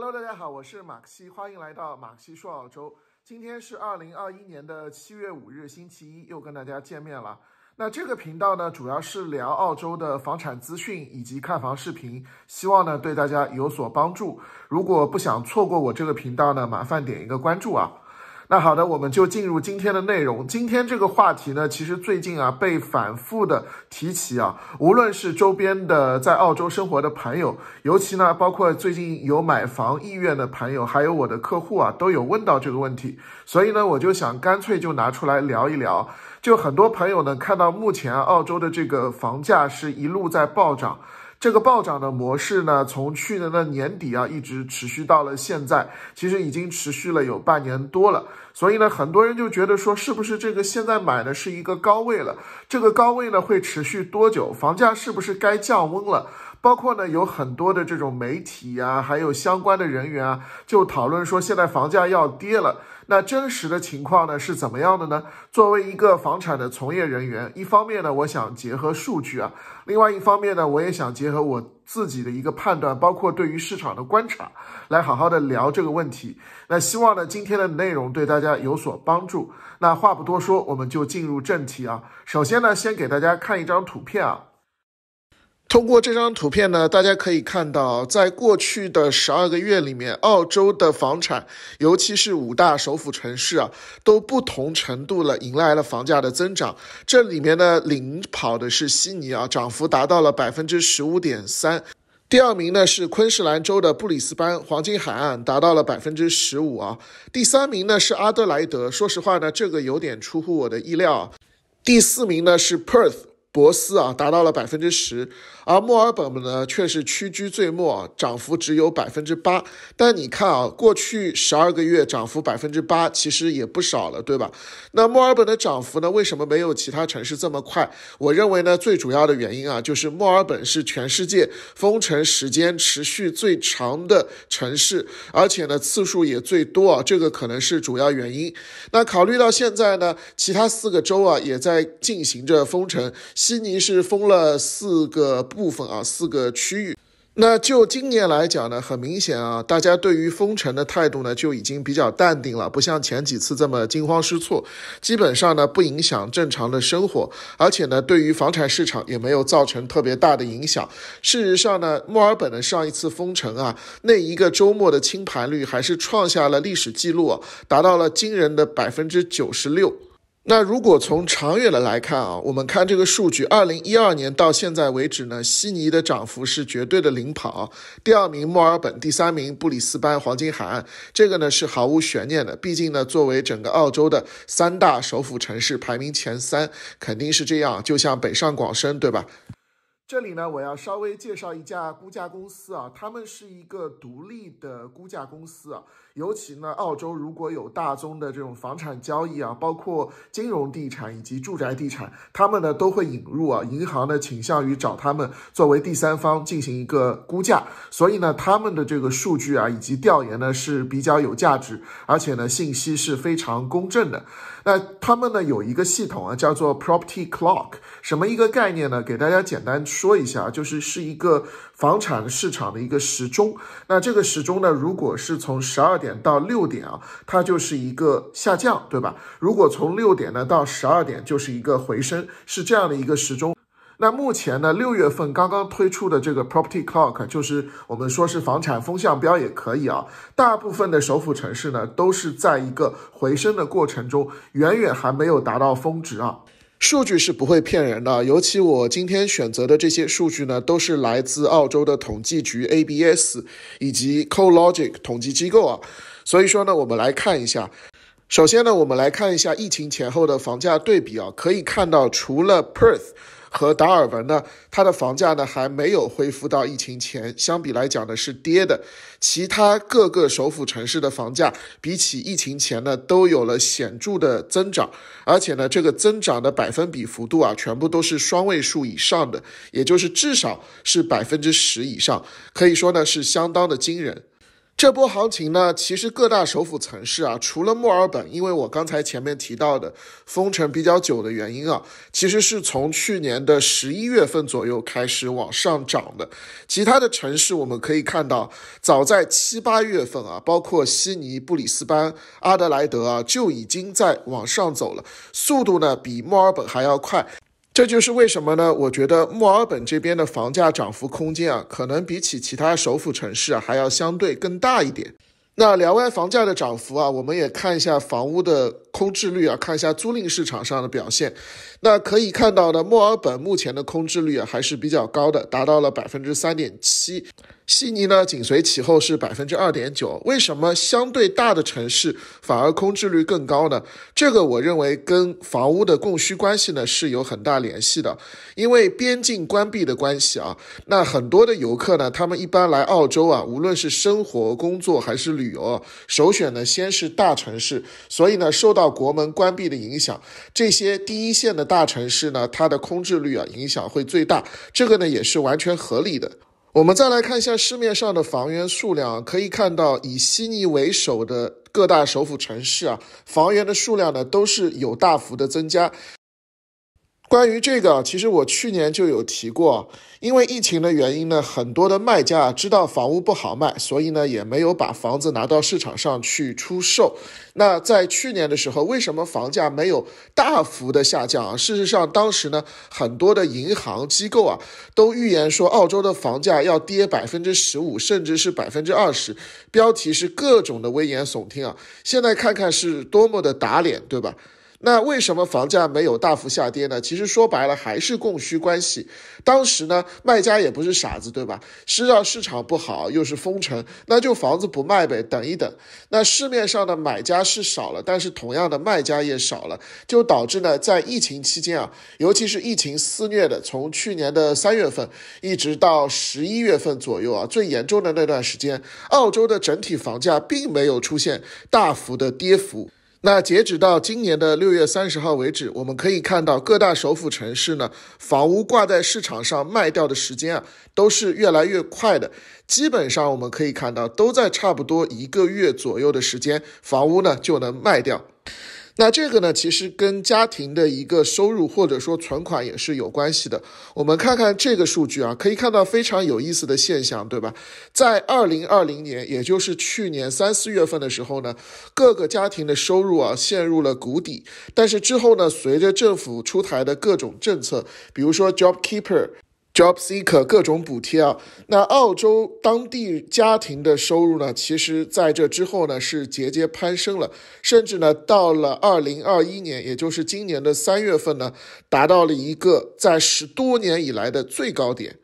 Hello，大家好，我是马克西，欢迎来到马克西说澳洲。今天是二零二一年的七月五日，星期一，又跟大家见面了。那这个频道呢，主要是聊澳洲的房产资讯以及看房视频，希望呢对大家有所帮助。如果不想错过我这个频道呢，麻烦点一个关注啊。那好的，我们就进入今天的内容。今天这个话题呢，其实最近啊被反复的提起啊，无论是周边的在澳洲生活的朋友，尤其呢包括最近有买房意愿的朋友，还有我的客户啊，都有问到这个问题。所以呢，我就想干脆就拿出来聊一聊。就很多朋友呢看到目前澳洲的这个房价是一路在暴涨。这个暴涨的模式呢，从去年的年底啊，一直持续到了现在，其实已经持续了有半年多了。所以呢，很多人就觉得说，是不是这个现在买的是一个高位了？这个高位呢，会持续多久？房价是不是该降温了？包括呢，有很多的这种媒体啊，还有相关的人员啊，就讨论说现在房价要跌了。那真实的情况呢是怎么样的呢？作为一个房产的从业人员，一方面呢，我想结合数据啊；另外一方面呢，我也想结合我自己的一个判断，包括对于市场的观察，来好好的聊这个问题。那希望呢，今天的内容对大家有所帮助。那话不多说，我们就进入正题啊。首先呢，先给大家看一张图片啊。通过这张图片呢，大家可以看到，在过去的十二个月里面，澳洲的房产，尤其是五大首府城市啊，都不同程度了迎来了房价的增长。这里面呢，领跑的是悉尼啊，涨幅达到了百分之十五点三。第二名呢是昆士兰州的布里斯班，黄金海岸达到了百分之十五啊。第三名呢是阿德莱德，说实话呢，这个有点出乎我的意料。第四名呢是 Perth。博斯啊，达到了百分之十，而墨尔本呢，却是屈居最末，涨幅只有百分之八。但你看啊，过去十二个月涨幅百分之八，其实也不少了，对吧？那墨尔本的涨幅呢，为什么没有其他城市这么快？我认为呢，最主要的原因啊，就是墨尔本是全世界封城时间持续最长的城市，而且呢，次数也最多啊，这个可能是主要原因。那考虑到现在呢，其他四个州啊，也在进行着封城。悉尼是封了四个部分啊，四个区域。那就今年来讲呢，很明显啊，大家对于封城的态度呢就已经比较淡定了，不像前几次这么惊慌失措。基本上呢，不影响正常的生活，而且呢，对于房产市场也没有造成特别大的影响。事实上呢，墨尔本的上一次封城啊，那一个周末的清盘率还是创下了历史记录，达到了惊人的百分之九十六。那如果从长远的来看啊，我们看这个数据，二零一二年到现在为止呢，悉尼的涨幅是绝对的领跑，第二名墨尔本，第三名布里斯班黄金海岸，这个呢是毫无悬念的。毕竟呢，作为整个澳洲的三大首府城市排名前三，肯定是这样。就像北上广深，对吧？这里呢，我要稍微介绍一家估价公司啊，他们是一个独立的估价公司啊。尤其呢，澳洲如果有大宗的这种房产交易啊，包括金融地产以及住宅地产，他们呢都会引入啊，银行呢倾向于找他们作为第三方进行一个估价，所以呢他们的这个数据啊以及调研呢是比较有价值，而且呢信息是非常公正的。那他们呢有一个系统啊，叫做 Property Clock，什么一个概念呢？给大家简单说一下，就是是一个房产市场的一个时钟。那这个时钟呢，如果是从十二点到六点啊，它就是一个下降，对吧？如果从六点呢到十二点，就是一个回升，是这样的一个时钟。那目前呢，六月份刚刚推出的这个 Property Clock，就是我们说是房产风向标也可以啊。大部分的首府城市呢，都是在一个回升的过程中，远远还没有达到峰值啊。数据是不会骗人的，尤其我今天选择的这些数据呢，都是来自澳洲的统计局 ABS 以及 Co Logic 统计机构啊。所以说呢，我们来看一下。首先呢，我们来看一下疫情前后的房价对比啊，可以看到除了 Perth。和达尔文呢，它的房价呢还没有恢复到疫情前，相比来讲呢是跌的。其他各个首府城市的房价比起疫情前呢，都有了显著的增长，而且呢，这个增长的百分比幅度啊，全部都是双位数以上的，也就是至少是百分之十以上，可以说呢是相当的惊人。这波行情呢，其实各大首府城市啊，除了墨尔本，因为我刚才前面提到的封城比较久的原因啊，其实是从去年的十一月份左右开始往上涨的。其他的城市我们可以看到，早在七八月份啊，包括悉尼、布里斯班、阿德莱德啊，就已经在往上走了，速度呢比墨尔本还要快。这就是为什么呢？我觉得墨尔本这边的房价涨幅空间啊，可能比起其他首府城市啊，还要相对更大一点。那聊完房价的涨幅啊，我们也看一下房屋的空置率啊，看一下租赁市场上的表现。那可以看到的，墨尔本目前的空置率啊还是比较高的，达到了百分之三点七。悉尼呢，紧随其后是百分之二点九。为什么相对大的城市反而空置率更高呢？这个我认为跟房屋的供需关系呢是有很大联系的。因为边境关闭的关系啊，那很多的游客呢，他们一般来澳洲啊，无论是生活、工作还是旅游啊，首选呢先是大城市。所以呢，受到国门关闭的影响，这些第一线的大城市呢，它的空置率啊影响会最大。这个呢也是完全合理的。我们再来看一下市面上的房源数量，可以看到以悉尼为首的各大首府城市啊，房源的数量呢都是有大幅的增加。关于这个，其实我去年就有提过，因为疫情的原因呢，很多的卖家知道房屋不好卖，所以呢也没有把房子拿到市场上去出售。那在去年的时候，为什么房价没有大幅的下降啊？事实上，当时呢很多的银行机构啊都预言说澳洲的房价要跌百分之十五，甚至是百分之二十，标题是各种的危言耸听啊。现在看看是多么的打脸，对吧？那为什么房价没有大幅下跌呢？其实说白了还是供需关系。当时呢，卖家也不是傻子，对吧？知道市场不好，又是封城，那就房子不卖呗，等一等。那市面上的买家是少了，但是同样的卖家也少了，就导致呢，在疫情期间啊，尤其是疫情肆虐的，从去年的三月份一直到十一月份左右啊，最严重的那段时间，澳洲的整体房价并没有出现大幅的跌幅。那截止到今年的六月三十号为止，我们可以看到各大首府城市呢，房屋挂在市场上卖掉的时间啊，都是越来越快的。基本上我们可以看到，都在差不多一个月左右的时间，房屋呢就能卖掉。那这个呢，其实跟家庭的一个收入或者说存款也是有关系的。我们看看这个数据啊，可以看到非常有意思的现象，对吧？在二零二零年，也就是去年三四月份的时候呢，各个家庭的收入啊陷入了谷底。但是之后呢，随着政府出台的各种政策，比如说 JobKeeper。Job Seeker 各种补贴啊，那澳洲当地家庭的收入呢，其实在这之后呢是节节攀升了，甚至呢到了二零二一年，也就是今年的三月份呢，达到了一个在十多年以来的最高点。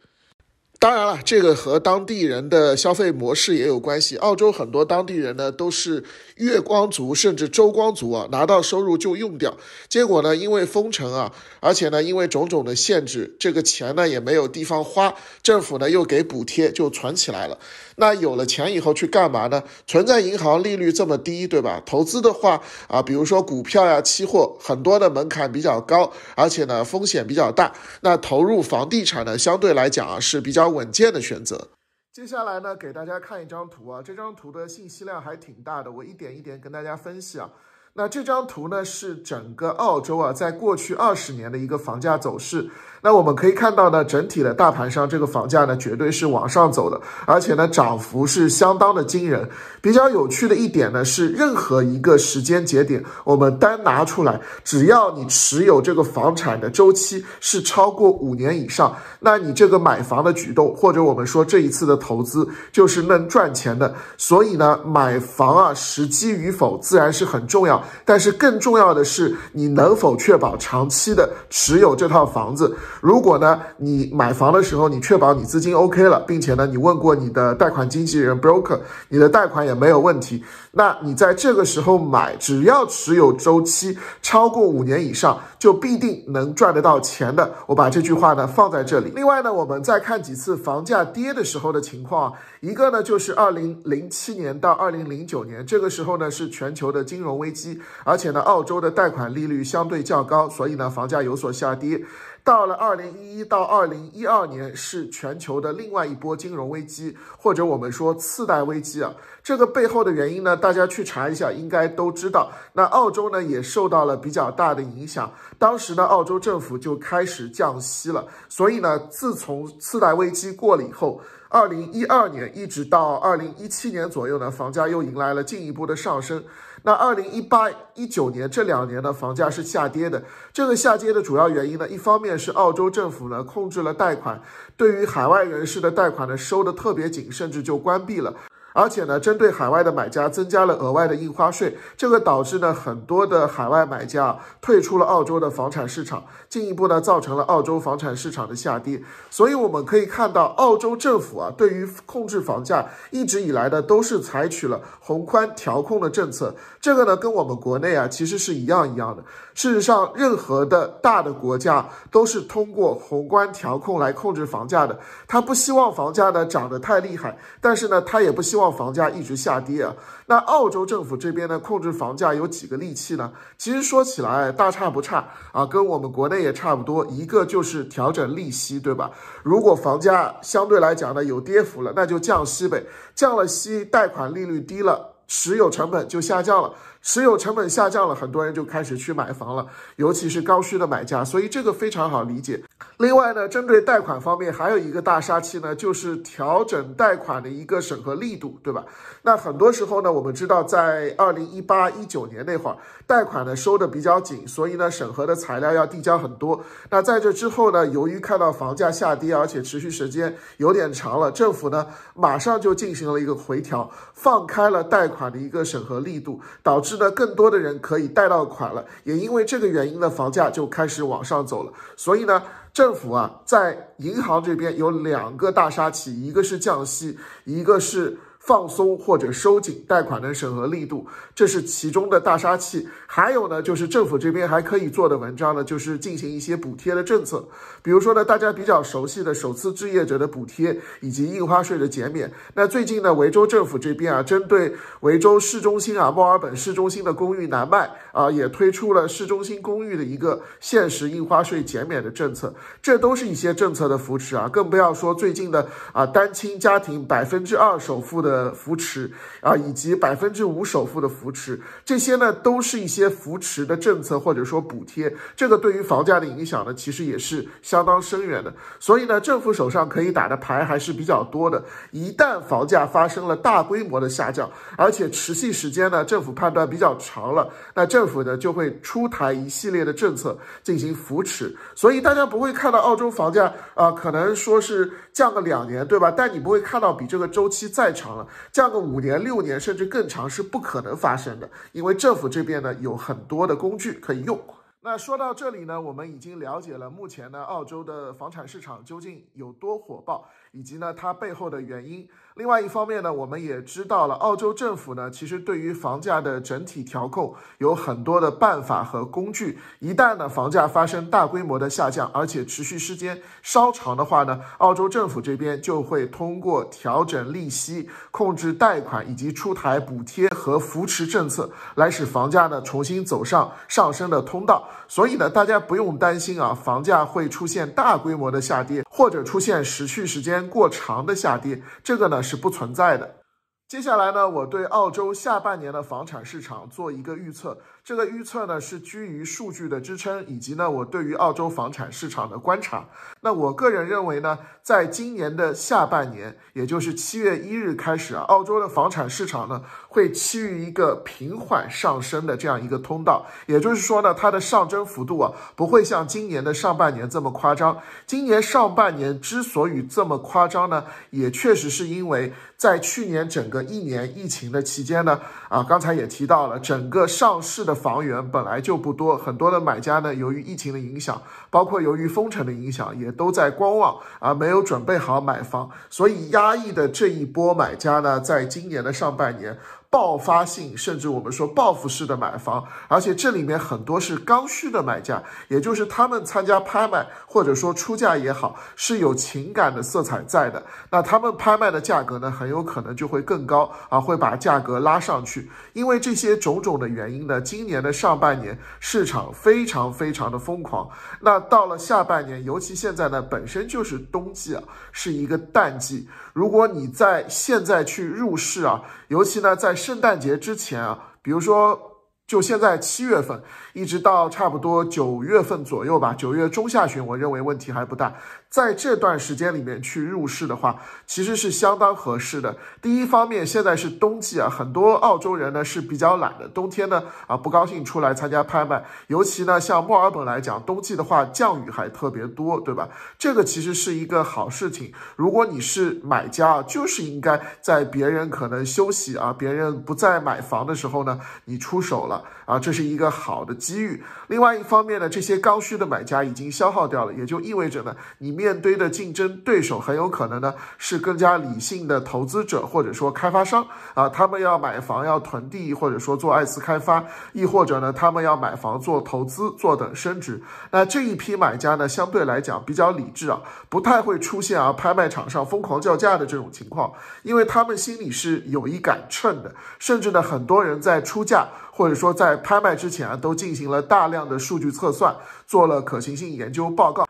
当然了，这个和当地人的消费模式也有关系。澳洲很多当地人呢都是月光族，甚至周光族啊，拿到收入就用掉。结果呢，因为封城啊，而且呢，因为种种的限制，这个钱呢也没有地方花。政府呢又给补贴，就存起来了。那有了钱以后去干嘛呢？存在银行利率这么低，对吧？投资的话啊，比如说股票呀、期货，很多的门槛比较高，而且呢风险比较大。那投入房地产呢，相对来讲啊是比较稳健的选择。接下来呢，给大家看一张图啊，这张图的信息量还挺大的，我一点一点跟大家分析啊。那这张图呢，是整个澳洲啊，在过去二十年的一个房价走势。那我们可以看到呢，整体的大盘上，这个房价呢，绝对是往上走的，而且呢，涨幅是相当的惊人。比较有趣的一点呢，是任何一个时间节点，我们单拿出来，只要你持有这个房产的周期是超过五年以上，那你这个买房的举动，或者我们说这一次的投资，就是能赚钱的。所以呢，买房啊，时机与否自然是很重要，但是更重要的是，你能否确保长期的持有这套房子。如果呢，你买房的时候，你确保你资金 OK 了，并且呢，你问过你的贷款经纪人 broker，你的贷款也没有问题，那你在这个时候买，只要持有周期超过五年以上，就必定能赚得到钱的。我把这句话呢放在这里。另外呢，我们再看几次房价跌的时候的情况，一个呢就是二零零七年到二零零九年，这个时候呢是全球的金融危机，而且呢，澳洲的贷款利率相对较高，所以呢房价有所下跌。到了二零一一到二零一二年是全球的另外一波金融危机，或者我们说次贷危机啊，这个背后的原因呢，大家去查一下，应该都知道。那澳洲呢也受到了比较大的影响，当时的澳洲政府就开始降息了。所以呢，自从次贷危机过了以后，二零一二年一直到二零一七年左右呢，房价又迎来了进一步的上升。那二零一八一九年这两年的房价是下跌的，这个下跌的主要原因呢，一方面是澳洲政府呢控制了贷款，对于海外人士的贷款呢收的特别紧，甚至就关闭了。而且呢，针对海外的买家增加了额外的印花税，这个导致呢很多的海外买家退出了澳洲的房产市场，进一步呢造成了澳洲房产市场的下跌。所以我们可以看到，澳洲政府啊对于控制房价一直以来呢都是采取了宏观调控的政策。这个呢跟我们国内啊其实是一样一样的。事实上，任何的大的国家都是通过宏观调控来控制房价的。他不希望房价呢涨得太厉害，但是呢他也不希望。房价一直下跌啊，那澳洲政府这边呢，控制房价有几个利器呢？其实说起来大差不差啊，跟我们国内也差不多。一个就是调整利息，对吧？如果房价相对来讲呢有跌幅了，那就降息呗。降了息，贷款利率低了，持有成本就下降了。持有成本下降了，很多人就开始去买房了，尤其是刚需的买家，所以这个非常好理解。另外呢，针对贷款方面还有一个大杀器呢，就是调整贷款的一个审核力度，对吧？那很多时候呢，我们知道在二零一八一九年那会儿，贷款呢收的比较紧，所以呢审核的材料要递交很多。那在这之后呢，由于看到房价下跌，而且持续时间有点长了，政府呢马上就进行了一个回调，放开了贷款的一个审核力度，导致。那更多的人可以贷到款了，也因为这个原因呢，房价就开始往上走了。所以呢，政府啊，在银行这边有两个大杀器，一个是降息，一个是。放松或者收紧贷款的审核力度，这是其中的大杀器。还有呢，就是政府这边还可以做的文章呢，就是进行一些补贴的政策。比如说呢，大家比较熟悉的首次置业者的补贴以及印花税的减免。那最近呢，维州政府这边啊，针对维州市中心啊，墨尔本市中心的公寓难卖啊，也推出了市中心公寓的一个限时印花税减免的政策。这都是一些政策的扶持啊，更不要说最近的啊，单亲家庭百分之二首付的。呃，扶持啊，以及百分之五首付的扶持，这些呢都是一些扶持的政策或者说补贴，这个对于房价的影响呢，其实也是相当深远的。所以呢，政府手上可以打的牌还是比较多的。一旦房价发生了大规模的下降，而且持续时间呢，政府判断比较长了，那政府呢就会出台一系列的政策进行扶持。所以大家不会看到澳洲房价啊，可能说是降个两年，对吧？但你不会看到比这个周期再长了。降个五年、六年甚至更长是不可能发生的，因为政府这边呢有很多的工具可以用。那说到这里呢，我们已经了解了目前呢澳洲的房产市场究竟有多火爆，以及呢它背后的原因。另外一方面呢，我们也知道了，澳洲政府呢，其实对于房价的整体调控有很多的办法和工具。一旦呢，房价发生大规模的下降，而且持续时间稍长的话呢，澳洲政府这边就会通过调整利息、控制贷款以及出台补贴和扶持政策，来使房价呢重新走上上升的通道。所以呢，大家不用担心啊，房价会出现大规模的下跌，或者出现持续时间过长的下跌，这个呢。是不存在的。接下来呢，我对澳洲下半年的房产市场做一个预测。这个预测呢是基于数据的支撑，以及呢我对于澳洲房产市场的观察。那我个人认为呢，在今年的下半年，也就是七月一日开始啊，澳洲的房产市场呢会趋于一个平缓上升的这样一个通道。也就是说呢，它的上升幅度啊不会像今年的上半年这么夸张。今年上半年之所以这么夸张呢，也确实是因为在去年整个一年疫情的期间呢，啊刚才也提到了整个上市的。房源本来就不多，很多的买家呢，由于疫情的影响，包括由于封城的影响，也都在观望啊，没有准备好买房，所以压抑的这一波买家呢，在今年的上半年。爆发性，甚至我们说报复式的买房，而且这里面很多是刚需的买家，也就是他们参加拍卖或者说出价也好，是有情感的色彩在的。那他们拍卖的价格呢，很有可能就会更高啊，会把价格拉上去。因为这些种种的原因呢，今年的上半年市场非常非常的疯狂。那到了下半年，尤其现在呢，本身就是冬季啊，是一个淡季。如果你在现在去入市啊，尤其呢在。圣诞节之前啊，比如说，就现在七月份，一直到差不多九月份左右吧，九月中下旬，我认为问题还不大。在这段时间里面去入市的话，其实是相当合适的。第一方面，现在是冬季啊，很多澳洲人呢是比较懒的，冬天呢啊不高兴出来参加拍卖，尤其呢像墨尔本来讲，冬季的话降雨还特别多，对吧？这个其实是一个好事情。如果你是买家，就是应该在别人可能休息啊，别人不再买房的时候呢，你出手了啊，这是一个好的机遇。另外一方面呢，这些刚需的买家已经消耗掉了，也就意味着呢，你面面对的竞争对手很有可能呢是更加理性的投资者或者说开发商啊，他们要买房要囤地或者说做二次开发，亦或者呢他们要买房做投资做等升值。那这一批买家呢相对来讲比较理智啊，不太会出现啊拍卖场上疯狂叫价的这种情况，因为他们心里是有一杆秤的，甚至呢很多人在出价或者说在拍卖之前啊都进行了大量的数据测算，做了可行性研究报告。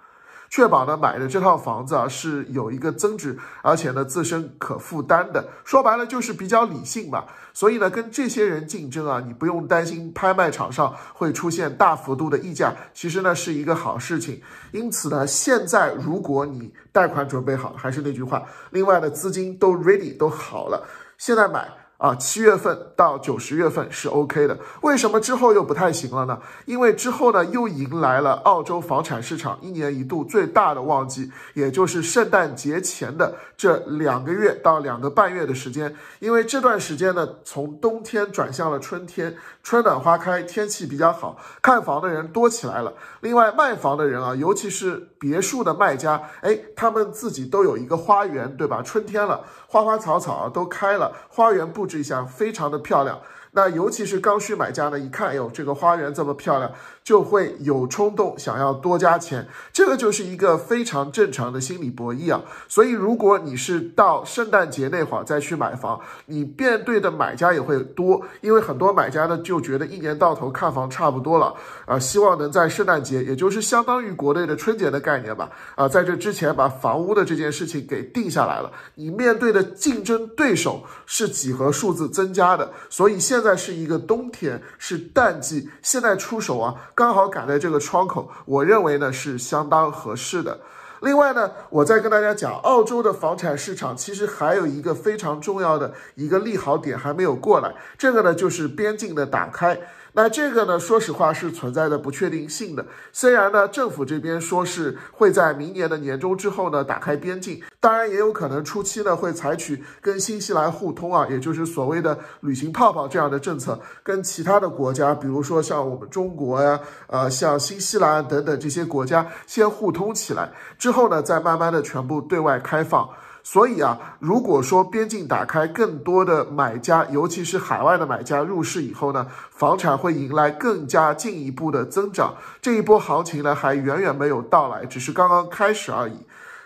确保呢买的这套房子啊是有一个增值，而且呢自身可负担的，说白了就是比较理性吧。所以呢跟这些人竞争啊，你不用担心拍卖场上会出现大幅度的溢价，其实呢是一个好事情。因此呢，现在如果你贷款准备好，还是那句话，另外呢资金都 ready 都好了，现在买。啊，七月份到九十月份是 OK 的，为什么之后又不太行了呢？因为之后呢又迎来了澳洲房产市场一年一度最大的旺季，也就是圣诞节前的这两个月到两个半月的时间。因为这段时间呢，从冬天转向了春天，春暖花开，天气比较好看房的人多起来了。另外卖房的人啊，尤其是别墅的卖家，哎，他们自己都有一个花园，对吧？春天了，花花草草都开了，花园布置。是一下，非常的漂亮。那尤其是刚需买家呢，一看，哎呦，这个花园这么漂亮，就会有冲动想要多加钱，这个就是一个非常正常的心理博弈啊。所以，如果你是到圣诞节那会儿再去买房，你面对的买家也会多，因为很多买家呢就觉得一年到头看房差不多了啊，希望能在圣诞节，也就是相当于国内的春节的概念吧，啊，在这之前把房屋的这件事情给定下来了，你面对的竞争对手是几何数字增加的，所以现。现在是一个冬天，是淡季，现在出手啊，刚好赶在这个窗口，我认为呢是相当合适的。另外呢，我再跟大家讲，澳洲的房产市场其实还有一个非常重要的一个利好点还没有过来，这个呢就是边境的打开。那这个呢，说实话是存在的不确定性的。虽然呢，政府这边说是会在明年的年中之后呢打开边境，当然也有可能初期呢会采取跟新西兰互通啊，也就是所谓的旅行泡泡这样的政策，跟其他的国家，比如说像我们中国呀、呃像新西兰等等这些国家先互通起来，之后呢再慢慢的全部对外开放。所以啊，如果说边境打开，更多的买家，尤其是海外的买家入市以后呢，房产会迎来更加进一步的增长。这一波行情呢，还远远没有到来，只是刚刚开始而已。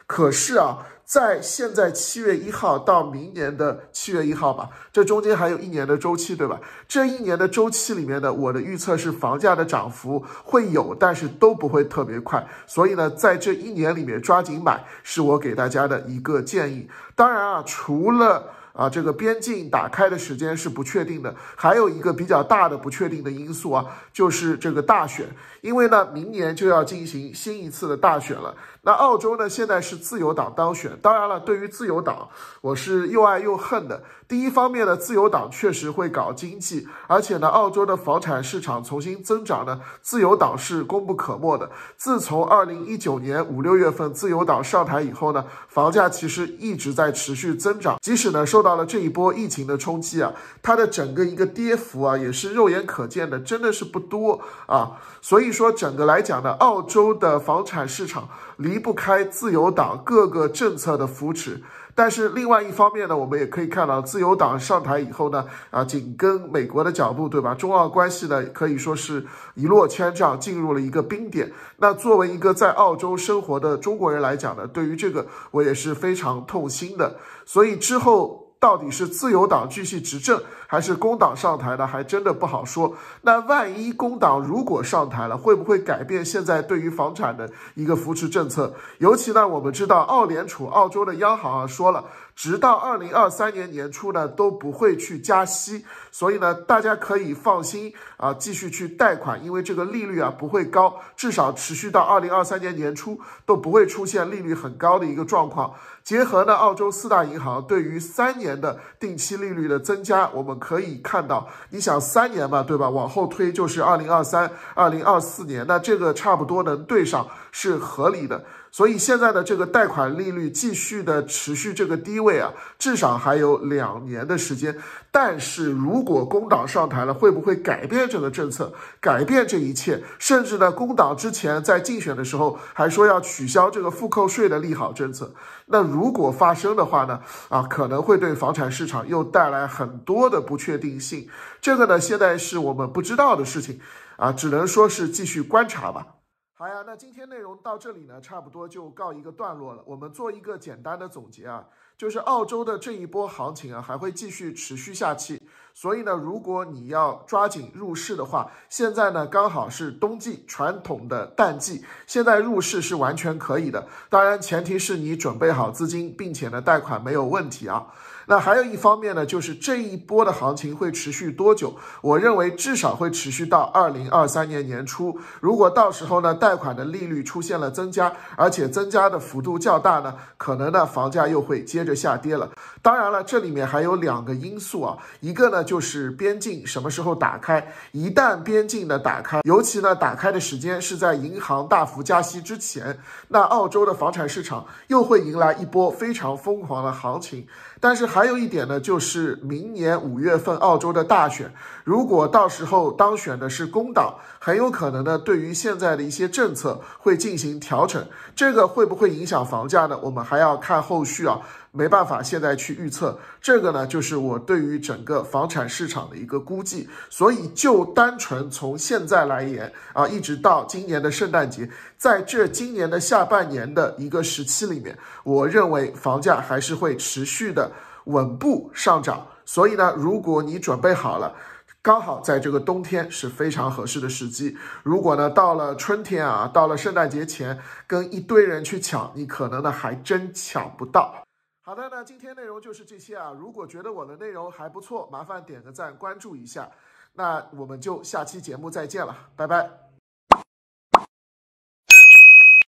可是啊。在现在七月一号到明年的七月一号吧，这中间还有一年的周期，对吧？这一年的周期里面呢，我的预测是房价的涨幅会有，但是都不会特别快。所以呢，在这一年里面抓紧买，是我给大家的一个建议。当然啊，除了。啊，这个边境打开的时间是不确定的，还有一个比较大的不确定的因素啊，就是这个大选，因为呢，明年就要进行新一次的大选了。那澳洲呢，现在是自由党当选，当然了，对于自由党，我是又爱又恨的。第一方面呢，自由党确实会搞经济，而且呢，澳洲的房产市场重新增长呢，自由党是功不可没的。自从二零一九年五六月份自由党上台以后呢，房价其实一直在持续增长，即使呢受到了这一波疫情的冲击啊，它的整个一个跌幅啊也是肉眼可见的，真的是不多啊。所以说，整个来讲呢，澳洲的房产市场离不开自由党各个政策的扶持。但是另外一方面呢，我们也可以看到，自由党上台以后呢，啊，紧跟美国的脚步，对吧？中澳关系呢可以说是一落千丈，进入了一个冰点。那作为一个在澳洲生活的中国人来讲呢，对于这个我也是非常痛心的。所以之后。到底是自由党继续执政，还是工党上台呢？还真的不好说。那万一工党如果上台了，会不会改变现在对于房产的一个扶持政策？尤其呢，我们知道澳联储、澳洲的央行啊说了。直到二零二三年年初呢都不会去加息，所以呢大家可以放心啊，继续去贷款，因为这个利率啊不会高，至少持续到二零二三年年初都不会出现利率很高的一个状况。结合呢澳洲四大银行对于三年的定期利率的增加，我们可以看到，你想三年嘛，对吧？往后推就是二零二三、二零二四年，那这个差不多能对上，是合理的。所以现在的这个贷款利率继续的持续这个低位啊，至少还有两年的时间。但是如果工党上台了，会不会改变这个政策，改变这一切？甚至呢，工党之前在竞选的时候还说要取消这个负扣税的利好政策。那如果发生的话呢？啊，可能会对房产市场又带来很多的不确定性。这个呢，现在是我们不知道的事情，啊，只能说是继续观察吧。好呀，那今天内容到这里呢，差不多就告一个段落了。我们做一个简单的总结啊，就是澳洲的这一波行情啊，还会继续持续下去。所以呢，如果你要抓紧入市的话，现在呢刚好是冬季传统的淡季，现在入市是完全可以的。当然，前提是你准备好资金，并且呢贷款没有问题啊。那还有一方面呢，就是这一波的行情会持续多久？我认为至少会持续到二零二三年年初。如果到时候呢，贷款的利率出现了增加，而且增加的幅度较大呢，可能呢，房价又会接着下跌了。当然了，这里面还有两个因素啊，一个呢就是边境什么时候打开。一旦边境呢打开，尤其呢打开的时间是在银行大幅加息之前，那澳洲的房产市场又会迎来一波非常疯狂的行情。但是还有一点呢，就是明年五月份澳洲的大选，如果到时候当选的是工党，很有可能呢，对于现在的一些政策会进行调整，这个会不会影响房价呢？我们还要看后续啊。没办法，现在去预测这个呢，就是我对于整个房产市场的一个估计。所以就单纯从现在来言啊，一直到今年的圣诞节，在这今年的下半年的一个时期里面，我认为房价还是会持续的稳步上涨。所以呢，如果你准备好了，刚好在这个冬天是非常合适的时机。如果呢，到了春天啊，到了圣诞节前，跟一堆人去抢，你可能呢还真抢不到。好的，那今天内容就是这些啊。如果觉得我的内容还不错，麻烦点个赞，关注一下。那我们就下期节目再见了，拜拜。